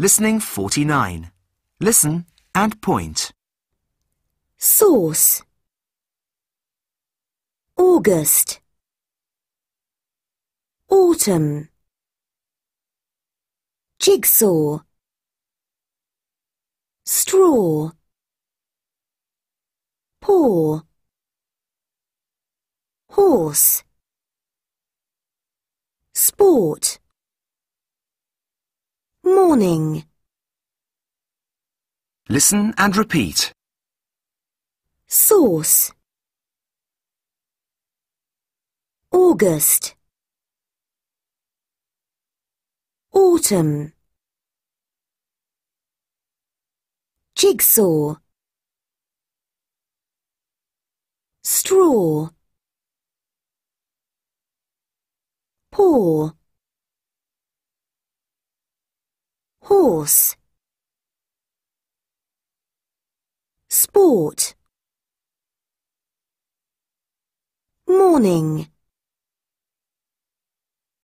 Listening 49. Listen and point. Source August Autumn Jigsaw Straw Paw Horse Sport Morning. Listen and repeat. Source. August. Autumn. Jigsaw. Straw. Paw. horse sport morning